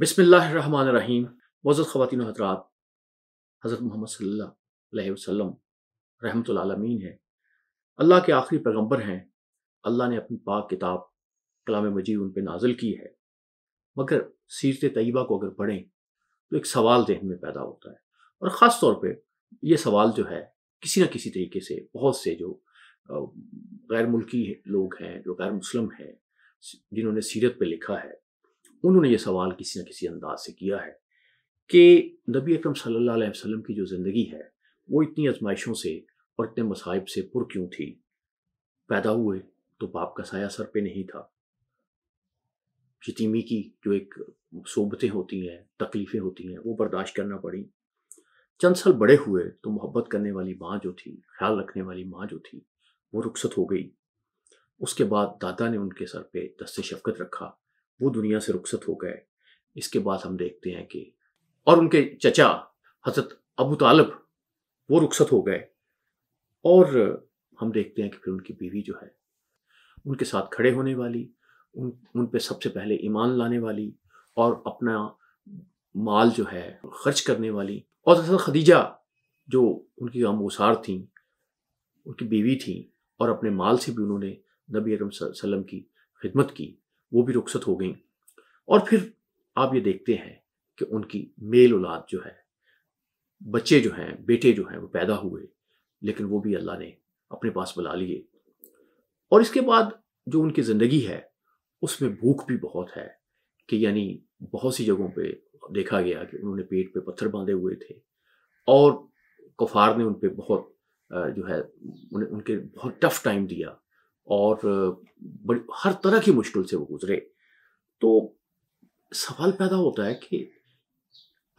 बसमीम वज़त ख़वान हजरात हज़रत मोहम्मद सल्ला वसम रहमतमीन है अल्लाह के आखिरी पैगम्बर हैं अल्लाह ने अपनी पाक किताब कलाम मजीद उन पर नाजिल की है मगर सीरत तयबा को अगर पढ़ें तो एक सवाल जहन में पैदा होता है और ख़ास तौर पर यह सवाल जो है किसी न किसी तरीके से बहुत से जो गैर मुल्की लोग हैं जो गैर मुस्लिम हैं जिन्होंने सीरत पर लिखा है उन्होंने ये सवाल किसी न किसी अंदाज से किया है कि नबी अकरम सल्लल्लाहु अलैहि वसल्लम की जो ज़िंदगी है वो इतनी आजमाइशों से और इतने मसाइब से पुर क्यों थी पैदा हुए तो बाप का साया सर पे नहीं था यतीमी की जो एक सोबतें होती हैं तकलीफ़ें होती हैं वो बर्दाश्त करना पड़ी चंद साल बड़े हुए तो मोहब्बत करने वाली माँ जो थी ख्याल रखने वाली माँ जो थी वो रुखसत हो गई उसके बाद दादा ने उनके सर पे दस्त शफकत रखा वो दुनिया से रुखसत हो गए इसके बाद हम देखते हैं कि और उनके चचा हजरत अबू तालब वो रुखसत हो गए और हम देखते हैं कि फिर उनकी बीवी जो है उनके साथ खड़े होने वाली उन उन पर सबसे पहले ईमान लाने वाली और अपना माल जो है खर्च करने वाली और दरअसल खदीजा जो उनकी अमोसार थी उनकी बीवी थी और अपने माल से भी उन्होंने नबी अकरम सल्लम की खिदमत की वो भी रुखसत हो गई और फिर आप ये देखते हैं कि उनकी मेल औलाद जो है बच्चे जो हैं बेटे जो हैं वो पैदा हुए लेकिन वो भी अल्लाह ने अपने पास बुला लिए और इसके बाद जो उनकी ज़िंदगी है उसमें भूख भी बहुत है कि यानी बहुत सी जगहों पे देखा गया कि उन्होंने पेट पे पत्थर बांधे हुए थे और कुफार ने उन पर बहुत जो है उन्हें उनके बहुत टफ टाइम दिया और बड़ी हर तरह की मुश्किल से वो गुजरे तो सवाल पैदा होता है कि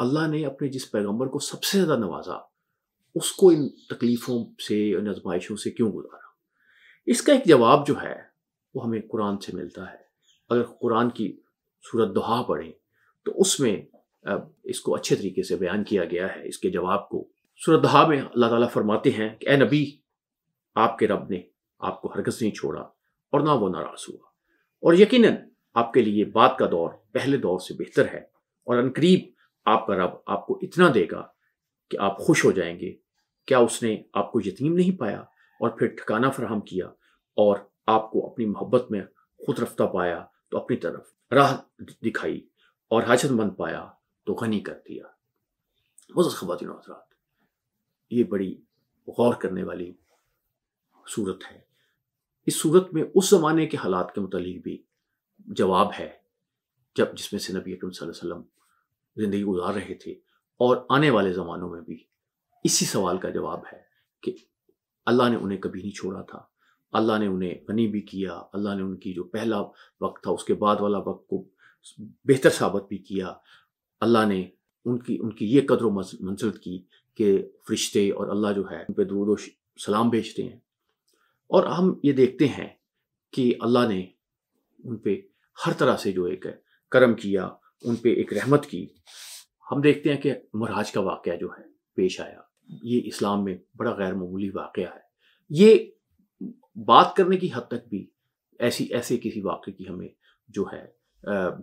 अल्लाह ने अपने जिस पैगंबर को सबसे ज़्यादा नवाजा उसको इन तकलीफ़ों से इन आजमाइशों से क्यों गुजारा इसका एक जवाब जो है वो हमें कुरान से मिलता है अगर कुरान की सूरत दुहा पढ़ें तो उसमें इसको अच्छे तरीके से बयान किया गया है इसके जवाब को सूरत दुहा में अल्लाह ताला फरमाते हैं कि ए नबी आपके रब ने आपको हरकस नहीं छोड़ा और ना वो नाराज हुआ और यकीनन आपके लिए बात का दौर पहले दौर से बेहतर है और अनकरीब आपका रब आपको इतना देगा कि आप खुश हो जाएंगे क्या उसने आपको यतीम नहीं पाया और फिर ठिकाना फराहम किया और आपको अपनी मोहब्बत में खुद रफ्ता पाया तो अपनी तरफ राह दिखाई और हाजतमंद पाया तो गनी कर दिया बहुत खबातिन हजरात ये बड़ी गौर करने वाली सूरत है इस सूरत में उस ज़माने के हालात के मतलब भी जवाब है जब जिसमें से नबी अकरम वसल्लम ज़िंदगी गुजार रहे थे और आने वाले ज़मानों में भी इसी सवाल का जवाब है कि अल्लाह ने उन्हें कभी नहीं छोड़ा था अल्लाह ने उन्हें गनी भी किया अल्लाह ने उनकी जो पहला वक्त था उसके बाद वाला वक्त को बेहतर साबित भी किया अल्लाह ने उनकी उनकी ये कदर मंजिलत की कि फरिश्ते और अल्लाह जो है उन पर दो सलाम भेजते हैं और हम ये देखते हैं कि अल्लाह ने उन पर हर तरह से जो एक करम किया उन पर एक रहमत की हम देखते हैं कि महराज का वाक़ जो है पेश आया ये इस्लाम में बड़ा गैर मामूली वाक़ है ये बात करने की हद तक भी ऐसी ऐसे किसी वाक़े की हमें जो है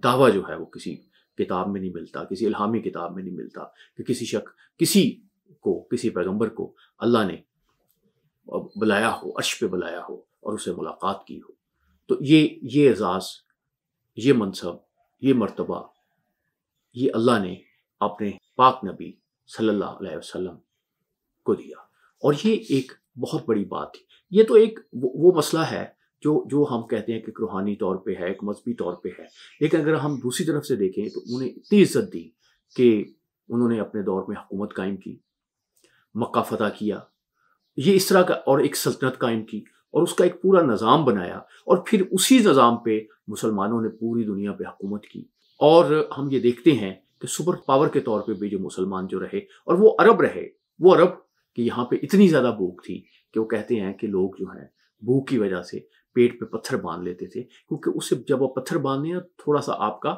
दावा जो है वो किसी किताब में नहीं मिलता किसी इल्हामी किताब में नहीं मिलता कि किसी शक किसी को किसी पैगंबर को अल्लाह ने बुलाया हो अर्श पे बुलाया हो और उसे मुलाकात की हो तो ये ये एजाज़ ये मनसब ये मरतबा ये अल्लाह ने अपने पाक नबी सल्लल्लाहु अलैहि वसल्लम को दिया और ये एक बहुत बड़ी बात थी ये तो एक वो, वो मसला है जो जो हम कहते हैं कि रूहानी तौर पे है एक मजहबी तौर पे है लेकिन अगर हम दूसरी तरफ से देखें तो उन्हें इतनी इज्जत दी कि उन्होंने अपने दौर में हुकूमत कायम की मक्का फ़तह किया ये इस तरह का और एक सल्तनत कायम की और उसका एक पूरा निज़ाम बनाया और फिर उसी निज़ाम पे मुसलमानों ने पूरी दुनिया पे हुकूमत की और हम ये देखते हैं कि सुपर पावर के तौर पे भी जो मुसलमान जो रहे और वो अरब रहे वो अरब कि यहाँ पे इतनी ज़्यादा भूख थी कि वो कहते हैं कि लोग जो हैं भूख की वजह से पेट पे पत्थर बांध लेते थे क्योंकि उससे जब वो पत्थर बांधने थोड़ा सा आपका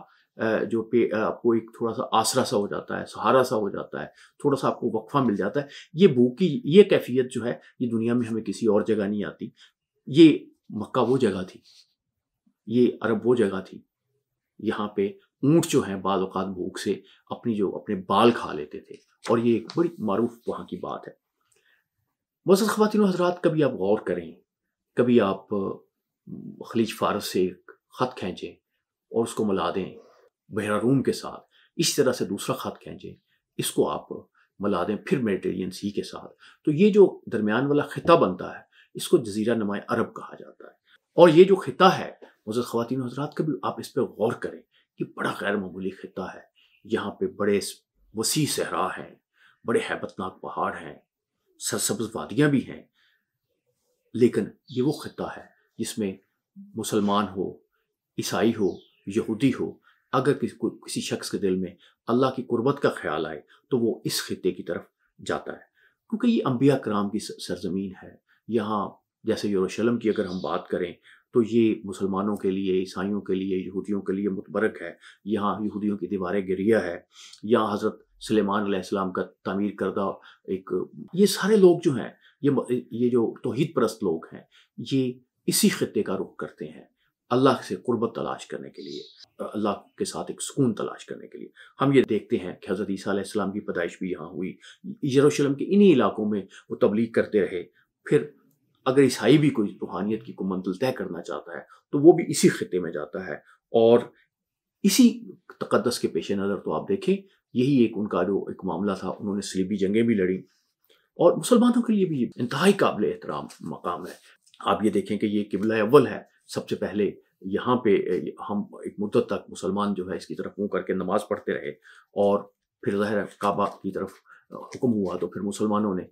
जो पे आपको एक थोड़ा सा आसरा सा हो जाता है सहारा सा हो जाता है थोड़ा सा आपको वक्फा मिल जाता है ये भूख की ये कैफियत जो है ये दुनिया में हमें किसी और जगह नहीं आती ये मक्का वो जगह थी ये अरब वो जगह थी यहाँ पे ऊँट जो है बाल अवत भूख से अपनी जो अपने बाल खा लेते थे और ये एक बड़ी मरूफ वहाँ की बात है वसल खातिन हजरात कभी आप गौर करें कभी आप खलीज फारस से ख़त खींचें और उसको मिला दें बहरारूम के साथ इस तरह से दूसरा खत खींचें इसको आप मिला दें फिर मेडिटेरियन सी के साथ तो ये जो दरमियान वाला खिता बनता है इसको जजीरा नमाय अरब कहा जाता है और ये जो खिता है मुजद खातिन हजरात भी आप इस पर गौर करें कि बड़ा गैर मामूली खिता है यहाँ पे बड़े वसी सहरा हैं बड़े हैबतनाक पहाड़ हैं सरसब्ज वादियाँ भी हैं लेकिन ये वो खिता है जिसमें मुसलमान हो ईसाई हो यहूदी हो अगर किसी किसी शख्स के दिल में अल्लाह की कुर्बत का ख्याल आए तो वो इस खत्े की तरफ जाता है क्योंकि ये अम्बिया कराम की सरजमीन है यहाँ जैसे यरूशलेम की अगर हम बात करें तो ये मुसलमानों के लिए ईसाइयों के लिए यहूदियों के लिए मुतबरक है यहाँ यहूदियों की दीवारें गिरिया है यहाँ हज़रत सलेमान सलाम का तमीर करदा एक ये सारे लोग जो हैं ये ये जो तोहद परस्त लोग हैं ये इसी खत्े का रुख करते हैं अल्लाह से कुर्बत तलाश करने के लिए अल्लाह के साथ एक सुकून तलाश करने के लिए हम ये देखते हैं कि हज़रत ईसा की पैदाइश भी यहाँ हुई यरूशलेम के इन्हीं इलाकों में वो तबलीग करते रहे फिर अगर ईसाई भी कोई रूहानियत की कोई मंजिल तय करना चाहता है तो वो भी इसी खत्े में जाता है और इसी तकदस के पेश नज़र तो आप देखें यही एक उनका जो एक मामला था उन्होंने सलीबी जंगें भी लड़ी और मुसलमानों के लिए भी इंतहाई काबिल एहतराम मकाम है आप ये देखें कि ये किबला अव्वल है सबसे पहले यहाँ पे हम एक मुद्दत तक मुसलमान जो है इसकी तरफ मुँह करके नमाज पढ़ते रहे और फिर ज़ाहिर काबा की तरफ हुक्म हुआ तो फिर मुसलमानों ने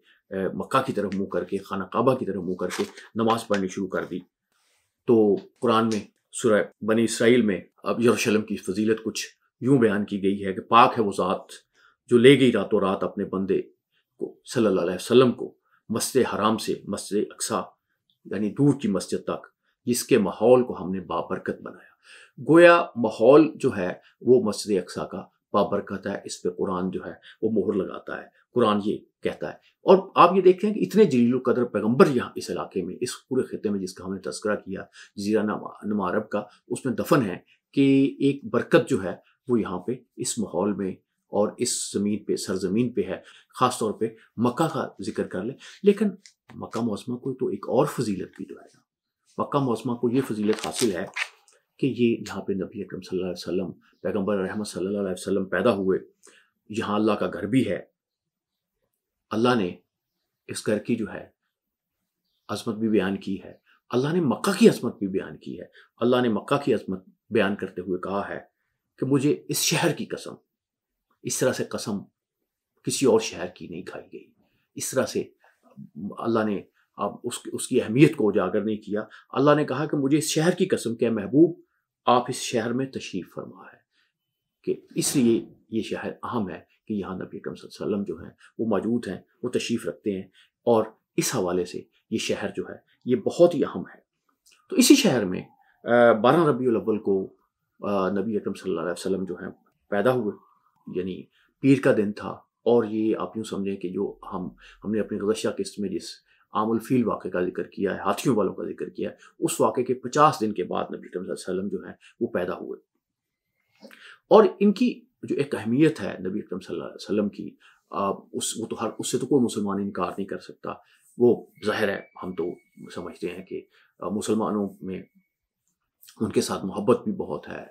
मक्का की तरफ मुँह करके खाना काबा की तरफ मुँह करके नमाज पढ़नी शुरू कर दी तो कुरान में सुरह बनी इसराइल में अब यरूशलेम की फजीलत कुछ यूँ बयान की गई है कि पाक है वो ज़ात जो ले गई रातों रात अपने बंदे को सल्लल्लाहु अलैहि वसल्लम को मस्जिद हराम से मस्जिद अक्सा यानी दूर की मस्जिद तक जिसके माहौल को हमने बाबरकत बनाया गोया माहौल जो है वो मस्जिद अक्सा का बाबरकत है इस पर कुरान जो है वो मोहर लगाता है कुरान ये कहता है और आप ये देखते हैं कि इतने जलील कदर पैगम्बर यहाँ इस इलाके में इस पूरे खत्े में जिसका हमने तस्करा किया जीरा नमारब का उसमें दफन है कि एक बरकत जो है वो यहाँ पे इस माहौल में और इस ज़मीन पे सरजमीन पे है ख़ास तौर पे मक्का का जिक्र कर लें लेकिन मक्का मौसम को तो एक और फजीलत भी जो है मक्का मौसमा को ये फजीलत हासिल है कि ये जहाँ पे नबी अकरम सल्लल्लाहु अलैहि वसल्लम पैगंबर रहमत सल्लल्लाहु अलैहि वसल्लम पैदा हुए यहाँ अल्लाह का घर भी है अल्लाह ने इस घर की जो है अजमत भी बयान की है अल्लाह ने मक्का की अजमत भी बयान की है अल्लाह ने मक्का की अजमत बयान करते हुए कहा है कि मुझे इस शहर की कसम इस तरह से कसम किसी और शहर की नहीं खाई गई इस तरह से अल्लाह ने आप उस उसकी अहमियत को उजागर नहीं किया अल्लाह ने कहा कि मुझे इस शहर की कसम के महबूब आप इस शहर में तशरीफ़ फरमा है कि इसलिए ये शहर अहम है कि यहाँ नबी कम जो हैं वो मौजूद हैं वो तशरीफ़ रखते हैं और इस हवाले से ये शहर जो है ये बहुत ही अहम है तो इसी शहर में बारह रबी अव्वल को नबी अकरम सल्लल्लाहु अलैहि वसल्लम जो हैं पैदा हुए यानी पीर का दिन था और ये आप यूँ समझें कि जो हम हमने अपनी गुजशत किस्त में जिस आमुल फील वाक़े का जिक्र किया है हाथियों वालों का जिक्र किया है उस वाक़े के पचास दिन के बाद नबी करीम वसल्लम जो है वो पैदा हुए और इनकी जो एक अहमियत है नबी अकरम वसल्लम की आ, उस वो तो हर उससे तो कोई मुसलमान इनकार नहीं कर सकता वो जाहिर है हम तो समझते हैं कि मुसलमानों में उनके साथ मोहब्बत भी बहुत है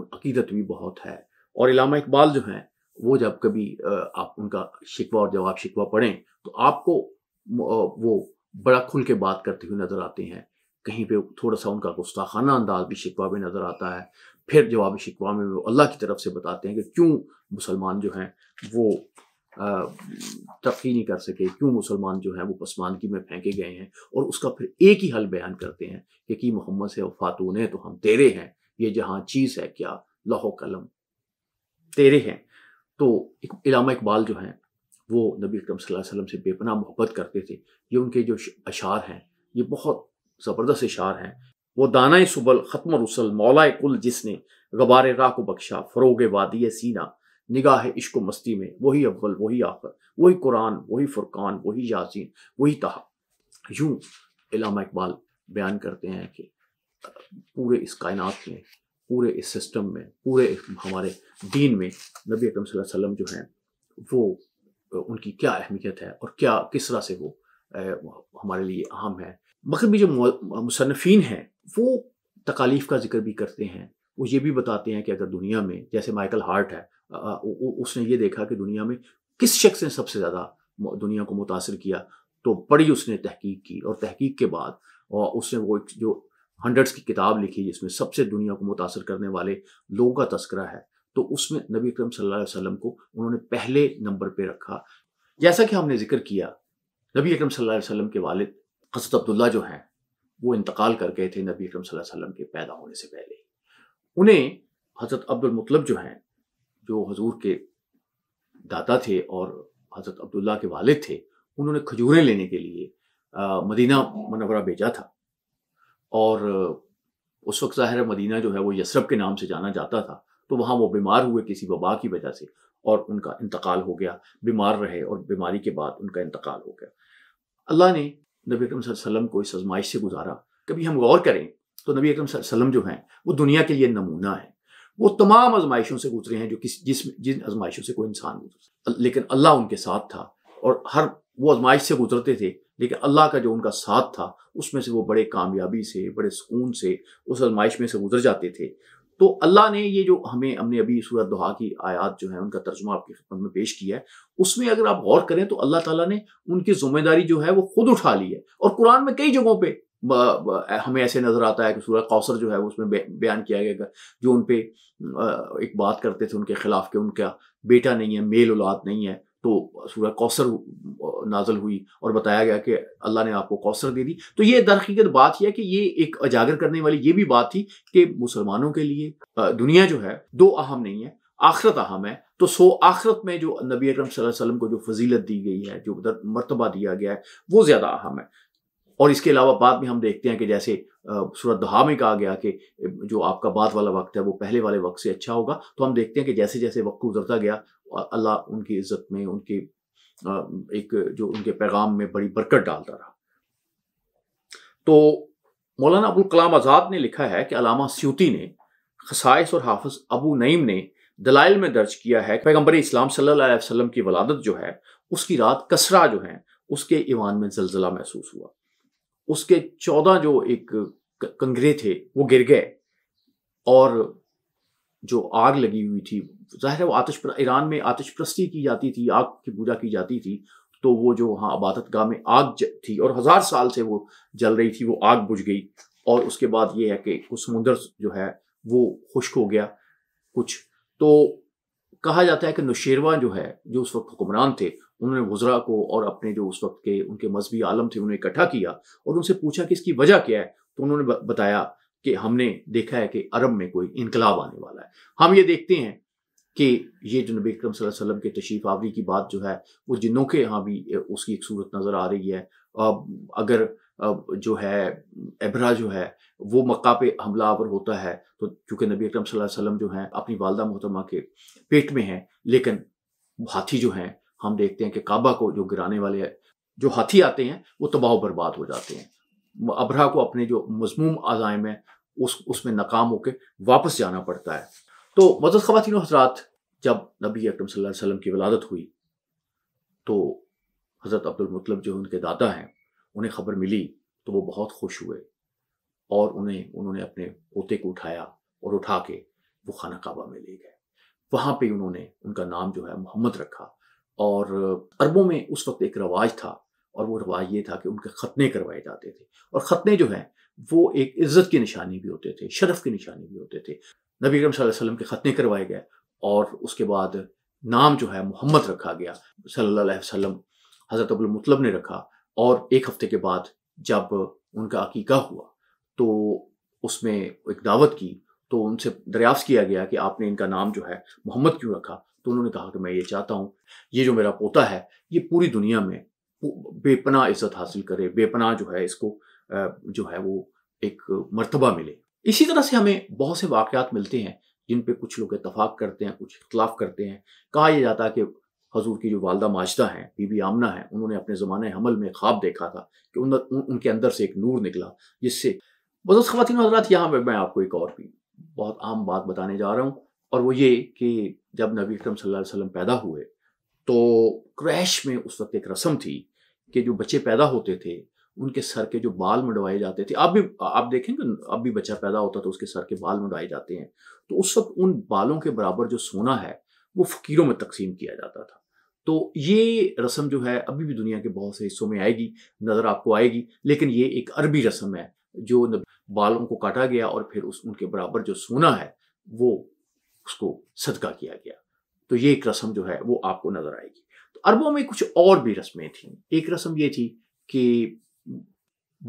अकीदत भी बहुत है और इलामा इकबाल जो हैं वो जब कभी आप उनका शिकवा और जवाब शिकवा पढ़ें तो आपको वो बड़ा खुल के बात करते हुए नजर आते हैं कहीं पे थोड़ा सा उनका गुस्ताखाना अंदाज भी शिकवा में नज़र आता है फिर जवाब शिकवा में वो अल्लाह की तरफ से बताते हैं कि क्यों मुसलमान जो हैं वो तरक्की नहीं कर सके क्यों मुसलमान जो हैं वो पसमानगी में फेंके गए हैं और उसका फिर एक ही हल बयान करते हैं कि की मोहम्मद से फ़ातून है तो हम तेरे हैं ये जहाँ चीज़ है क्या लाहौ कलम तेरे हैं तो इलामा इकबाल जो हैं वो नबी अकरम वसल्लम से बेपना मोहब्बत करते थे ये उनके जो अशार हैं ये बहुत ज़बरदस्त अशार हैं वो दाना सुबल ख़त्म रसल मौला कुल जिसने गबार राह को बख्शा फ़रोग वादी सीना निगाह इश्क मस्ती में वही अव्वल वही आखिर वही कुरान वही फ़ुरकान वही यासीन वही तहा यूँ इलामा इकबाल बयान करते हैं कि पूरे इस कायनात में पूरे इस सिस्टम में पूरे हमारे दीन में नबी अकरम वसल्लम जो हैं वो उनकी क्या अहमियत है और क्या किस तरह से वो हमारे लिए अहम है मगरबी जो मुसनफिन हैं वो तकालीफ का जिक्र भी करते हैं वो ये भी बताते हैं कि अगर दुनिया में जैसे माइकल हार्ट है उसने ये देखा कि दुनिया में किस शख्स ने सबसे ज़्यादा दुनिया को मुतासर किया तो बड़ी उसने तहकीक की और तहकीक के बाद उसने वो जो हंड्रेड्स की किताब लिखी जिसमें सबसे दुनिया को मुतासर करने वाले लोगों का तस्करा है तो उसमें नबी अक्रम वसल्लम को उन्होंने पहले नंबर पर रखा जैसा कि हमने जिक्र किया नबी अक्रम वसल्लम के वालिद हजरत अब्दुल्ला जो हैं वो इंतकाल कर गए थे नबी अक्रम वसल्लम के पैदा होने से पहले उन्हें हजरत अब्दुलमतलब जो हैं जो हजूर के दादा थे और हजरत अब्दुल्ला के वालिद थे उन्होंने खजूरें लेने के लिए मदीना मनवरा भेजा था और उस वक्त ज़ाहिर मदीना जो है वो यसरब के नाम से जाना जाता था तो वहाँ वो बीमार हुए किसी वबा की वजह से और उनका इंतकाल हो गया बीमार रहे और बीमारी के बाद उनका इंतकाल हो गया अल्लाह ने नबी अकरम वसल्लम को इस आजमाइश से गुजारा कभी हम गौर करें तो नबी अक्रम जो हैं वो दुनिया के लिए नमूना है वो तमाम आजमाइशों से गुजरे हैं जो किस जिस जिन आजमाइशों से कोई इंसान गुजर लेकिन अल्लाह उनके साथ था और हर वो आजमाइश से गुजरते थे लेकिन अल्लाह का जो उनका साथ था उसमें से वो बड़े कामयाबी से बड़े सुकून से उस आजमाइश में से गुजर जाते थे तो अल्लाह ने ये जो हमें हमने अभी सूरत दोहा की आयात जो है उनका तर्जुमा आपकी खिदमत में पेश किया है उसमें अगर आप गौर करें तो अल्लाह ताला ने उनकी जिम्मेदारी जो है वो खुद उठा ली है और कुरान में कई जगहों पे हमें ऐसे नज़र आता है कि सूरत कौसर जो है उसमें बयान किया गया जो उन पर एक बात करते थे उनके खिलाफ कि उनका बेटा नहीं है मेल औलाद नहीं है तो सूर्य कौसर नाजल हुई और बताया गया कि अल्लाह ने आपको कौसर दे दी तो ये दरहकीकत बात यह है कि ये एक उजागर करने वाली ये भी बात थी कि मुसलमानों के लिए दुनिया जो है दो अहम नहीं है आखरत अहम है तो सो आखरत में जो नबी अकरम वसल्लम को जो फजीलत दी गई है जो मरतबा दिया गया है वो ज़्यादा अहम है और इसके अलावा बाद में हम देखते हैं कि जैसे सूरत दहा में कहा गया कि जो आपका बाद वाला वक्त है वो पहले वाले वक्त से अच्छा होगा तो हम देखते हैं कि जैसे जैसे वक्त गुजरता गया अल्लाह उनकी इज्जत में उनकी एक जो उनके पैगाम में बड़ी बरकत डालता रहा तो मौलाना अबुल कलाम आज़ाद ने लिखा है कि अलामा स्यूती ने खसाइस और हाफज अबू नईम ने दलाइल में दर्ज किया है पैगम्बर इस्लाम सल्लल्लाहु अलैहि वसल्लम की वलादत जो है उसकी रात कसरा जो है उसके ईमान में जलजिला महसूस हुआ उसके चौदह जो एक कंगरे थे वो गिर गए और जो आग लगी हुई थी जाहिर है वो आतिश ईरान में आतिश प्रस्ती की जाती थी आग की पूजा की जाती थी तो वो जो वहाँ अबादत गाह में आग थी और हज़ार साल से वो जल रही थी वो आग बुझ गई और उसके बाद ये है कि वो समुंदर जो है वो खुश्क हो गया कुछ तो कहा जाता है कि नुशेरवा जो है जो उस वक्त हुक्मरान थे उन्होंने वज्रा को और अपने जो उस वक्त के उनके मजहबी आलम थे उन्हें इकट्ठा किया और उनसे पूछा कि इसकी वजह क्या है तो उन्होंने बताया कि हमने देखा है कि अरब में कोई इनकलाब आने वाला है हम ये देखते हैं कि ये जो नबी अक्रम वसल्लम के तशरीफ आवरी की बात जो है वो जिन्नों के यहाँ भी उसकी एक सूरत नज़र आ रही है अगर जो है एब्रा जो है वो मक्का पे हमला आवर होता है तो चूँकि नबी अक्रम वसल्लम जो हैं अपनी वालदा मोहतरमा के पेट में हैं लेकिन हाथी जो हैं हम देखते हैं कि काबा को जो गिराने वाले जो हाथी आते हैं वो तबाह बर्बाद हो जाते हैं अबरा को अपने जो मजमूम आज़ाइम है उस उसमें नाकाम होकर वापस जाना पड़ता है तो मदद ख़वान हजरात जब नबी अकरम सल्लल्लाहु अलैहि वसल्लम की वलादत हुई तो हज़रत अब्दुल मतलब जो उनके दादा हैं उन्हें खबर मिली तो वो बहुत खुश हुए और उन्हें उन्होंने अपने पोते को उठाया और उठा के वो खाना काबा में ले गए वहाँ पे उन्होंने उनका नाम जो है मोहम्मद रखा और अरबों में उस वक्त एक रवाज था और वो रवाज ये था कि उनके ख़तने करवाए जाते थे और ख़तने जो हैं वो एक इज़्ज़त की निशानी भी होते थे शरफ की निशानी भी होते थे नबी अकरम वसल्लम के ख़तने करवाए गए और उसके बाद नाम जो है मोहम्मद रखा गया सल्लल्लाहु अलैहि वसल्लम हज़रत अबुल मुतलब ने रखा और एक हफ़्ते के बाद जब उनका अकीका हुआ तो उसमें एक दावत की तो उनसे दरियाफ्त किया गया कि आपने इनका नाम जो है मोहम्मद क्यों रखा तो उन्होंने कहा कि मैं ये चाहता हूँ ये जो मेरा पोता है ये पूरी दुनिया में बेपना इज्जत हासिल करे बेपना जो है इसको जो है वो एक मरतबा मिले इसी तरह से हमें बहुत से वाक़ात मिलते हैं जिन पे कुछ लोग इतफाक़ करते हैं कुछ इख्तलाफ करते हैं कहा यह जाता है कि हजूर की जो वालदा माजदा हैं बीबी आमना है उन्होंने अपने ज़माने हमल में ख्वाब देखा था कि उन, उन, उनके अंदर से एक नूर निकला जिससे बजस खातिन हजरात यहाँ पर मैं आपको एक और भी बहुत आम बात बताने जा रहा हूँ और वो ये कि जब नबी अक्रम सल्लल्लाहु वसल्लम पैदा हुए तो क्रैश में उस वक्त एक रस्म थी कि जो बच्चे पैदा होते थे उनके सर के जो बाल मंडवाए जाते थे अब भी आप देखेंगे अब भी बच्चा पैदा होता तो उसके सर के बाल मंडवाए जाते हैं तो उस वक्त उन बालों के बराबर जो सोना है वो फ़कीरों में तकसीम किया जाता था तो ये रस्म जो है अभी भी दुनिया के बहुत से हिस्सों में आएगी नज़र आपको आएगी लेकिन ये एक अरबी रस्म है जो बालों को काटा गया और फिर उस उनके बराबर जो सोना है वो उसको सदका किया गया तो ये एक रस्म जो है वो आपको नजर आएगी तो अरबों में कुछ और भी रस्में थीं एक रस्म ये थी कि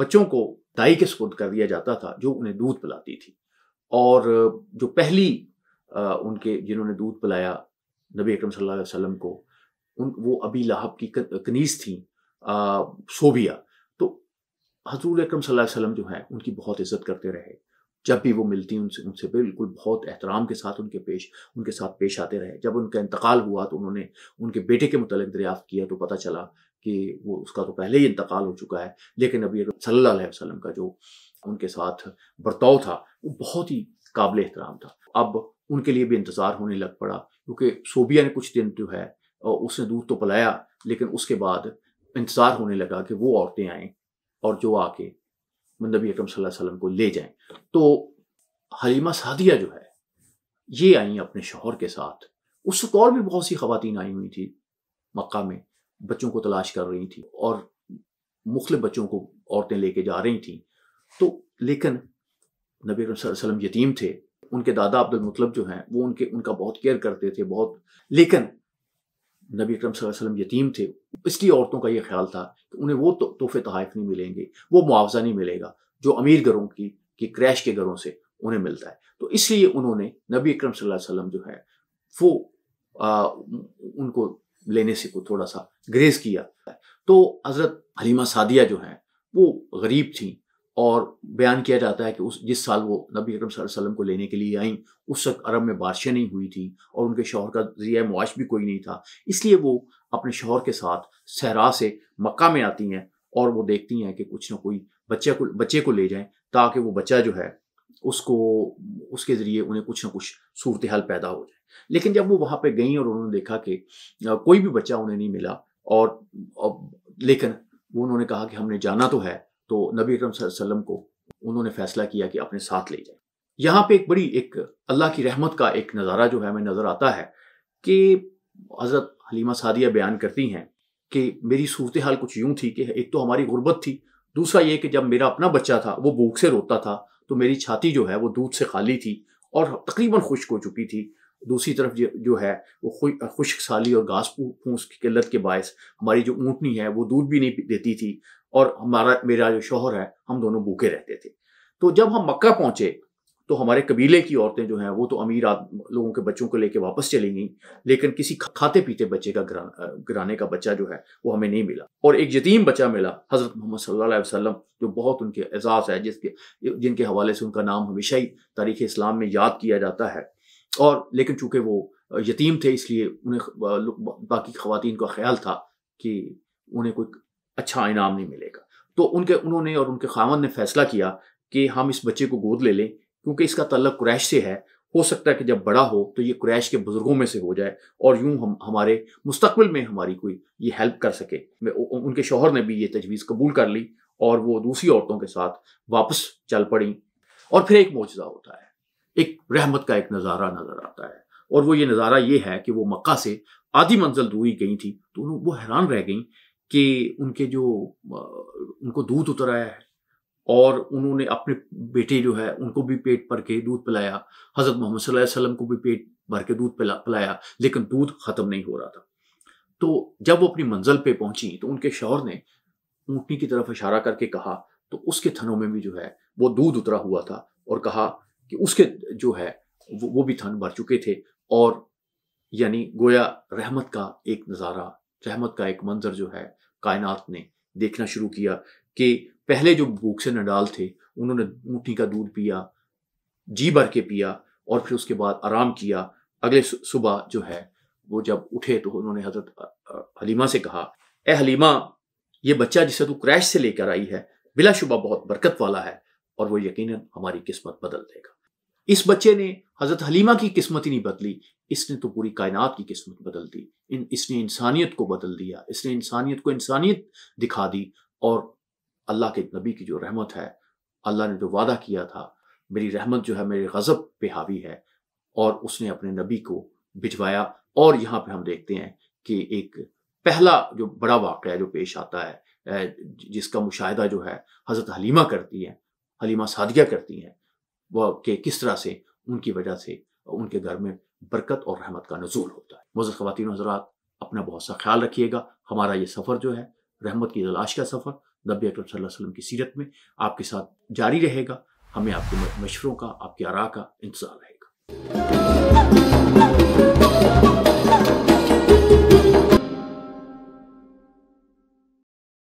बच्चों को दाई के सुपुर्द कर दिया जाता था जो उन्हें दूध पिलाती थी और जो पहली उनके जिन्होंने दूध पिलाया नबी अकरम सल्लल्लाहु अलैहि वसल्लम को उन वो अभी लाहब की कनीज थी सोबिया तो हजूर अक्रम सल्लल्लाहु अलैहि वसल्लम जो हैं उनकी बहुत इज्जत करते रहे जब भी वो मिलती उनसे उनसे बिल्कुल बहुत एहतराम के साथ उनके पेश उनके साथ पेश आते रहे जब उनका इंतकाल हुआ तो उन्होंने उनके बेटे के मुतल दरियाफ्त किया तो पता चला कि वो उसका तो पहले ही इंतकाल हो चुका है लेकिन अभी सल्ला वसलम का जो उनके साथ बर्ताव था वो बहुत ही काबिल एहतराम था अब उनके लिए भी इंतज़ार होने लग पड़ा क्योंकि सोबिया ने कुछ दिन जो तो है उसने दूर तो पलाया लेकिन उसके बाद इंतज़ार होने लगा कि वो औरतें आएँ और जो आके नबी मतलब अकरम वसल्लम को ले जाएं तो हलीमा सादिया जो है ये आई अपने शोहर के साथ उस वक्त तो और भी बहुत सी खातन आई हुई थी मक्का में बच्चों को तलाश कर रही थी और मुख्त बच्चों को औरतें लेके जा रही थी तो लेकिन नबी अकरम वसल्लम यतीम थे उनके दादा अब्दुल मतलब जो हैं वो उनके उनका बहुत केयर करते थे बहुत लेकिन नबी अक्रम सल्लम यतीम थे इसलिए औरतों का ये ख्याल था कि उन्हें वो तो- तोहफे तहफ़ नहीं मिलेंगे वो मुआवजा नहीं मिलेगा जो अमीर घरों की कि क्रैश के घरों से उन्हें मिलता है तो इसलिए उन्होंने नबी अकरम सल्लम जो है वो आ, उनको लेने से को थोड़ा सा ग्रेज किया तो हज़रत हलीमा सादिया जो है वो गरीब थी और बयान किया जाता है कि उस जिस साल वो नबी अकरम वसल्लम को लेने के लिए आईं उस वक्त अरब में बारिशें नहीं हुई थी और उनके शोहर का ज़रिया मुआश भी कोई नहीं था इसलिए वो अपने शोहर के साथ सहरा से मक्का में आती हैं और वो देखती हैं कि कुछ ना कोई बच्चे को बच्चे को ले जाएं ताकि वो बच्चा जो है उसको उसके ज़रिए उन्हें कुछ ना कुछ सूरत हाल पैदा हो जाए लेकिन जब वो वहाँ पर गई और उन्होंने देखा कि कोई भी बच्चा उन्हें नहीं मिला और लेकिन वो उन्होंने कहा कि हमने जाना तो है तो नबी अकरम वसल्लम को उन्होंने फैसला किया कि अपने साथ ले जाए यहाँ पे एक बड़ी एक अल्लाह की रहमत का एक नज़ारा जो है हमें नज़र आता है कि हज़रत हलीमा सादिया बयान करती हैं कि मेरी सूरत हाल कुछ यूं थी कि एक तो हमारी गुर्बत थी दूसरा ये कि जब मेरा अपना बच्चा था वो भूख से रोता था तो मेरी छाती जो है वो दूध से खाली थी और तकरीबन खुश्क हो चुकी थी दूसरी तरफ जो है वो खुश्क साली और घास फूस की किल्लत के बायस हमारी जो ऊँटनी है वो दूध भी नहीं देती थी और हमारा मेरा जो शोहर है हम दोनों भूखे रहते थे तो जब हम मक्का पहुंचे तो हमारे कबीले की औरतें जो हैं वो तो अमीर लोगों के बच्चों को लेके वापस चली गई लेकिन किसी खाते पीते बच्चे का घराने का बच्चा जो है वो हमें नहीं मिला और एक यतीम बच्चा मिला हज़रत मोहम्मद सल्लल्लाहु अलैहि वसल्लम जो बहुत उनके एजाज़ है जिसके जिनके हवाले से उनका नाम हमेशा ही तारीख इस्लाम में याद किया जाता है और लेकिन चूंकि वो यतीम थे इसलिए उन्हें बाकी खातन का ख्याल था कि उन्हें कोई अच्छा इनाम नहीं मिलेगा तो उनके उन्होंने और उनके खामन ने फैसला किया कि हम इस बच्चे को गोद ले लें क्योंकि इसका तल्लक क्रैश से है हो सकता है कि जब बड़ा हो तो ये क्रैश के बुजुर्गों में से हो जाए और यूं हम हमारे मुस्तकबिल में हमारी कोई ये हेल्प कर सके उनके शोहर ने भी ये तजवीज़ कबूल कर ली और वो दूसरी औरतों के साथ वापस चल पड़ी और फिर एक मोजा होता है एक रहमत का एक नज़ारा नज़र आता है और वो ये नज़ारा ये है कि वो मक्का से आधी मंजिल दूरी गई थी तो वो हैरान रह गई कि उनके जो उनको दूध उतराया है और उन्होंने अपने बेटे जो है उनको भी पेट भर के दूध पिलाया हजरत मोहम्मद सल्लल्लाहु अलैहि वसल्लम को भी पेट भर के दूध पिलाया लेकिन दूध ख़त्म नहीं हो रहा था तो जब वो अपनी मंजिल पे पहुंची तो उनके शौहर ने ऊँटनी की तरफ इशारा करके कहा तो उसके थनों में भी जो है वो दूध उतरा हुआ था और कहा कि उसके जो है वो, वो भी थन भर चुके थे और यानी गोया रहमत का एक नज़ारा रहमत का एक मंजर जो है कायनात ने देखना शुरू किया कि पहले जो भूख से नडाल थे उन्होंने मुट्ठी का दूध पिया जी भर के पिया और फिर उसके बाद आराम किया अगले सुबह जो है वो जब उठे तो उन्होंने हजरत हलीमा से कहा ए हलीमा ये बच्चा जिसे तू क्रैश से लेकर आई है बिलाशुबा बहुत बरकत वाला है और वो यकीनन हमारी किस्मत बदल देगा इस बच्चे ने हजरत हलीमा की किस्मत ही नहीं बदली इसने तो पूरी कायनात की किस्मत बदल दी इन इसने इंसानियत को बदल दिया इसने इंसानियत को इंसानियत दिखा दी और अल्लाह के नबी की जो रहमत है अल्लाह ने जो वादा किया था मेरी रहमत जो है मेरे गज़ब पे हावी है और उसने अपने नबी को भिजवाया और यहाँ पे हम देखते हैं कि एक पहला जो बड़ा वाक़ जो पेश आता है जिसका मुशाह जो है हज़रत हलीमा करती हैं हलीमा सादिया करती हैं के किस तरह से उनकी वजह से उनके घर में बरकत और रहमत का नजूल होता है मज़र खातिन हजरात अपना बहुत सा ख्याल रखिएगा हमारा ये सफ़र जो है रहमत की तलाश का सफ़र नबी अकरम वसल्लम की सीरत में आपके साथ जारी रहेगा हमें आपके मशवरों का आपके आरा का इंतज़ार रहेगा